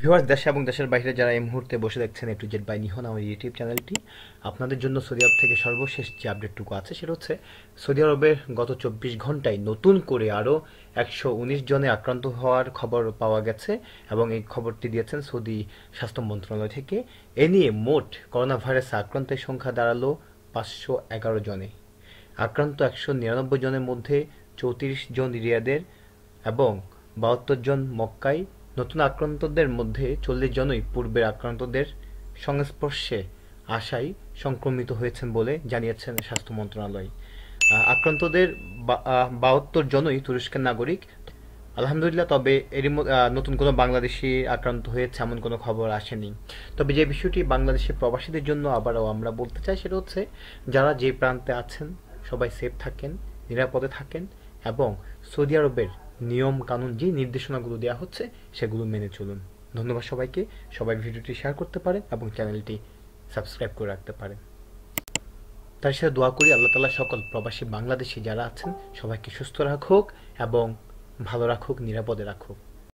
viewers দেশে এবং দেশের বাইরে যারা এই মুহূর্তে বসে দেখছেন একটু জেড বাই নিহন আমার ইউটিউব চ্যানেলটি আপনাদের জন্য সৌদি আরব থেকে সর্বশেষ যে আপডেটটুকু আছে সেটা হচ্ছে সৌদি আরবের গত চব্বিশ ঘন্টায় নতুন করে আরও একশো উনিশ জনে আক্রান্ত হওয়ার খবর পাওয়া গেছে এবং এই খবরটি দিয়েছেন সৌদি স্বাস্থ্য মন্ত্রণালয় থেকে এ নিয়ে মোট করোনা ভাইরাস আক্রান্তের সংখ্যা দাঁড়ালো পাঁচশো এগারো জনে আক্রান্ত একশো নিরানব্বই জনের মধ্যে চৌত্রিশ জন রিয়াদের এবং বাহাত্তর জন মক্কায় নতুন আক্রান্তদের মধ্যে চল্লিশ জনই পূর্বের আক্রান্তদের সংস্পর্শে আশায় সংক্রমিত হয়েছেন বলে জানিয়েছেন স্বাস্থ্য মন্ত্রণালয় আক্রান্তদের বাহাত্তর জনই তুরস্কের নাগরিক আলহামদুলিল্লাহ তবে এরই নতুন কোনো বাংলাদেশি আক্রান্ত হয়েছে এমন কোনো খবর আসেনি তবে যে বিষয়টি বাংলাদেশের প্রবাসীদের জন্য আবারও আমরা বলতে চাই সেটা হচ্ছে যারা যে প্রান্তে আছেন সবাই সেফ থাকেন নিরাপদে থাকেন এবং সৌদি আরবের নিয়ম কানুন যে নির্দেশনাগুলো দেওয়া হচ্ছে সেগুলো মেনে চলুন ধন্যবাদ সবাইকে সবাই ভিডিওটি শেয়ার করতে পারেন এবং চ্যানেলটি সাবস্ক্রাইব করে রাখতে পারেন তার সাথে দোয়া করি আল্লাহ তালা সকল প্রবাসী বাংলাদেশি যারা আছেন সবাইকে সুস্থ রাখুক এবং ভালো রাখুক নিরাপদে রাখুক